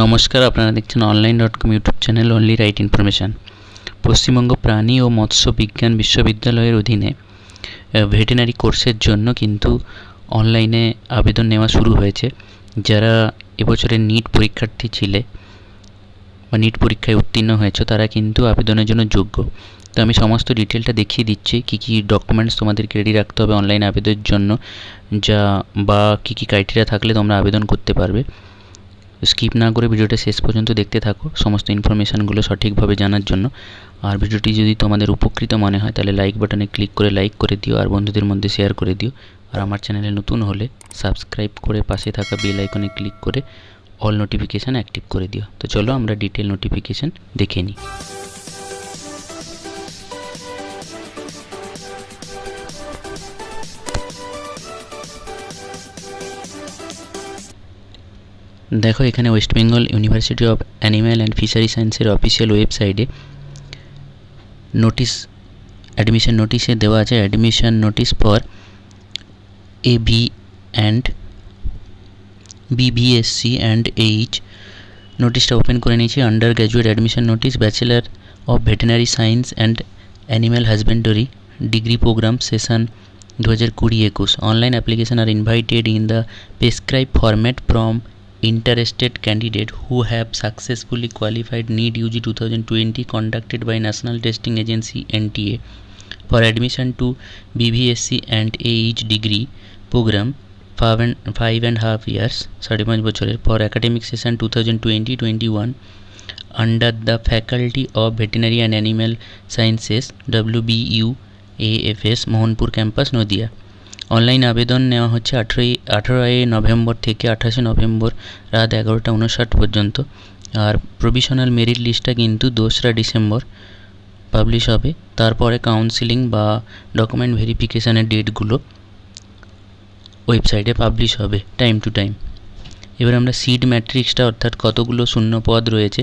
নমস্কার আপনারা দেখছেন online dot com YouTube channel only right information Paschimbanga প্রাণী ও মৎস্য বিজ্ঞান বিশ্ববিদ্যালয়ের অধীনে ভেটেনারি কোর্সের জন্য কিন্তু অনলাইনে আবেদন নেওয়া শুরু হয়েছে যারা এবছরে নিট পরীক্ষার্থী ছিলে বা নিট পরীক্ষায় উত্তীর্ণ হয়েছে তারা কিন্তু আবেদনের জন্য যোগ্য তো আমি সমস্ত ডিটেলটা দেখিয়ে দিচ্ছি কী কী ডকুমেন্টস তোমাদেরকে রেডি রাখতে হবে অনলাইন আবেদনের জন্য যা বা কী কী ক্রাইটেরিয়া থাকলে তোমরা আবেদন করতে পারবে স্কিপ না করে ভিডিওটা শেষ পর্যন্ত দেখতে থাকো সমস্ত ইনফরমেশানগুলো সঠিকভাবে জানার জন্য আর ভিডিওটি যদি তোমাদের উপকৃত মনে হয় তাহলে লাইক বাটনে ক্লিক করে লাইক করে দিও আর বন্ধুদের মধ্যে শেয়ার করে দিও আর আমার চ্যানেলে নতুন হলে সাবস্ক্রাইব করে পাশে থাকা বেল আইকনে ক্লিক করে অল নোটিফিকেশান অ্যাক্টিভ করে দিও তো চলো আমরা ডিটেল নোটিফিকেশান দেখে নিই দেখো এখানে West Bengal university of animal and fishery সায়েন্সের অফিসিয়াল ওয়েবসাইটে নোটিশ অ্যাডমিশন নোটিশে দেওয়া আছে admission notice for A B and BVSc and H নোটিশটা ওপেন করে নিয়েছি under graduate admission notice bachelor of veterinary science and animal husbandry degree program session দু হাজার কুড়ি একুশ online application are invited in the prescribe format from interested candidate who have successfully qualified NEET UG 2020 conducted by National Testing Agency NTA for admission to BBSc and AEG degree program five and, five and half years sorry पाँच बच्चों for academic session 2020-21 under the faculty of veterinary and animal sciences WBU AFS Mohanpur campus Nadia online আবেদন নেওয়া হচ্ছে আঠেরোই আঠেরোই November থেকে আঠাশে November রাত এগারোটা উনষাট পর্যন্ত আর প্রভিশনাল মেরিট লিস্টটা কিন্তু দোসরা ডিসেম্বর পাবলিশ হবে তারপরে কাউন্সিলিং বা ডকুমেন্ট ভেরিফিকেশানের ডেটগুলো ওয়েবসাইটে পাবলিশ হবে টাইম টু টাইম এবার আমরা সিট ম্যাট্রিক্সটা অর্থাৎ কতগুলো শূন্য পদ রয়েছে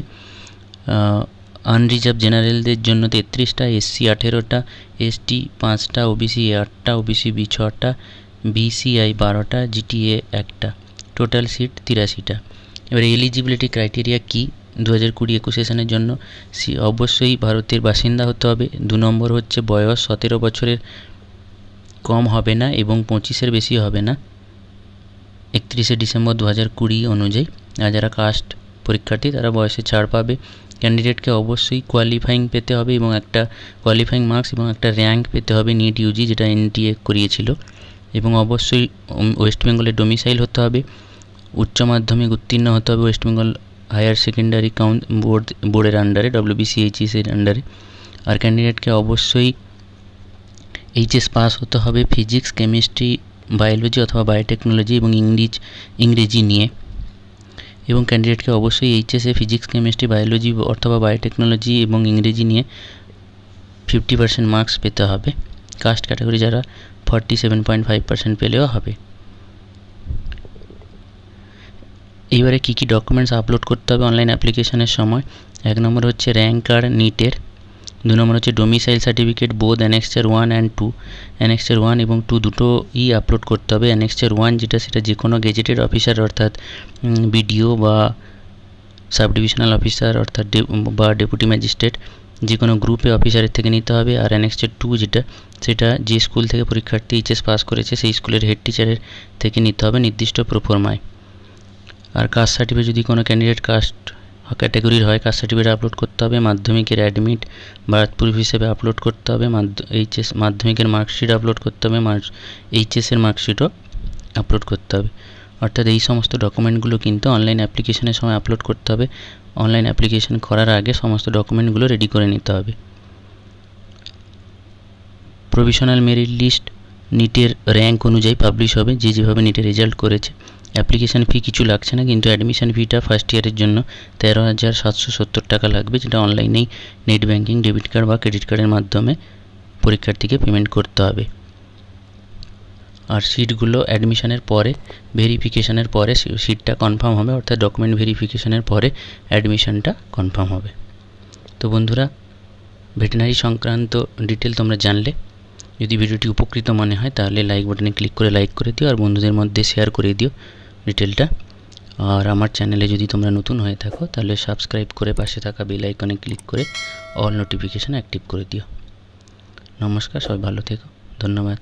আনরিজার্ভ জেনারেলদের জন্য তেত্রিশটা এসসি আঠেরোটা এসটি পাঁচটা ওবিসি আটটা ওবিসি বি ছটা বিসিআই বারোটা জিটিএ একটা টোটাল সিট তিরাশিটা এবার এলিজিবিলিটি ক্রাইটেরিয়া কী দু হাজার কুড়ি একুশ সেশনের জন্য সি অবশ্যই ভারতের বাসিন্দা হতে হবে দু নম্বর হচ্ছে বয়স সতেরো বছরের কম হবে না এবং পঁচিশের বেশি হবে না একত্রিশে ডিসেম্বর দু হাজার কুড়ি অনুযায়ী আর যারা কাস্ট পরীক্ষার্থী তারা বয়সে ছাড় পাবে ক্যান্ডিডেটকে অবশ্যই কোয়ালিফাইং পেতে হবে এবং একটা কোয়ালিফাইং মার্কস এবং একটা র্যাঙ্ক পেতে হবে নিট ইউজি যেটা এনটিএ করিয়েছিল এবং অবশ্যই ওয়েস্ট বেঙ্গলের ডোমিসাইল হতে হবে উচ্চ মাধ্যমিক উত্তীর্ণ হতে হবে West Bengal higher secondary count board বোর্ডের আন্ডারে ডব্লিউবিসিএইচএসের আন্ডারে আর ক্যান্ডিডেটকে অবশ্যই এইচএস পাস হতে হবে ফিজিক্স কেমিস্ট্রি বায়োলজি অথবা বায়োটেকনোলজি এবং ইংলিশ ইংরেজি নিয়ে এবং ক্যান্ডিডেটকে অবশ্যই এইচএসএ ফিজিক্স কেমিস্ট্রি বায়োলজি অথবা বায়োটেকনোলজি এবং ইংরেজি নিয়ে ফিফটি পার্সেন্ট মার্কস পেতে হবে কাস্ট ক্যাটাগরি যারা forty seven point five percent পেলেও হবে এইবারে কী কী ডকুমেন্টস আপলোড করতে হবে অনলাইন অ্যাপ্লিকেশনের সময় এক নম্বর হচ্ছে র্যাঙ্ক কার্ড নিটের দু নম্বর হচ্ছে ডোমিসাইল সার্টিফিকেট বোধ annexure one and two annexure one এবং টু দুটোই আপলোড করতে হবে অ্যানেক্সচার ওয়ান যেটা সেটা যে কোনো গেজেটেড অফিসার অর্থাৎ বিডিও বা সাব ডিভিশনাল অফিসার অর্থাৎ বা ডেপুটি ম্যাজিস্ট্রেট যে কোনো গ্রুপে অফিসারের থেকে নিতে হবে আর অ্যানেক্সচার টু যেটা সেটা যে স্কুল থেকে পরীক্ষার্থী এইচএস পাস করেছে সেই স্কুলের হেড টিচারের থেকে নিতে হবে নির্দিষ্ট প্রফরমায় আর কাস্ট সার্টিফিকেট যদি কোনো ক্যান্ডিডেট কাস্ট ক্যাটাগরির হয় কাস্ট সার্টিফিকেট আপলোড করতে হবে মাধ্যমিকের অ্যাডমিট বার্থ হিসেবে আপলোড করতে হবে এইচএস মাধ্যমিকের মার্কশিট আপলোড করতে হবে এইচএসের মার্কশিটও আপলোড করতে হবে অর্থাৎ এই সমস্ত ডকুমেন্টগুলো কিন্তু অনলাইন অ্যাপ্লিকেশনের সময় আপলোড করতে হবে অনলাইন অ্যাপ্লিকেশন করার আগে সমস্ত ডকুমেন্টগুলো রেডি করে নিতে হবে প্রভিশনাল মেরিট লিস্ট নিটের র্যাঙ্ক অনুযায়ী পাবলিশ হবে যে যেভাবে নিটের রেজাল্ট করেছে অ্যাপ্লিকেশান ফি কিছু লাগছে না কিন্তু অ্যাডমিশান ফিটা ফার্স্ট ইয়ারের জন্য তেরো হাজার সাতশো সত্তর টাকা লাগবে যেটা অনলাইনেই নেট ব্যাঙ্কিং ডেবিট কার্ড বা ক্রেডিট কার্ডের মাধ্যমে পরীক্ষার্থীকে পেমেন্ট করতে হবে আর সিটগুলো অ্যাডমিশানের পরে ভেরিফিকেশানের পরে সিটটা কনফার্ম হবে অর্থাৎ ডকুমেন্ট ভেরিফিকেশানের পরে অ্যাডমিশানটা কনফার্ম হবে তো বন্ধুরা ভেটেনারি সংক্রান্ত ডিটেল তোমরা জানলে যদি ভিডিওটি উপকৃত মনে হয় তাহলে লাইক বাটনে ক্লিক করে লাইক করে দিও আর বন্ধুদের মধ্যে শেয়ার করে দিও ডিটেলটা আর আমার চ্যানেলে যদি তোমরা নতুন হয়ে থাকো তাহলে সাবস্ক্রাইব করে পাশে থাকা বেল আইকনে ক্লিক করে অল নোটিফিকেশান অ্যাক্টিভ করে দিও নমস্কার সবাই ভালো থেকো ধন্যবাদ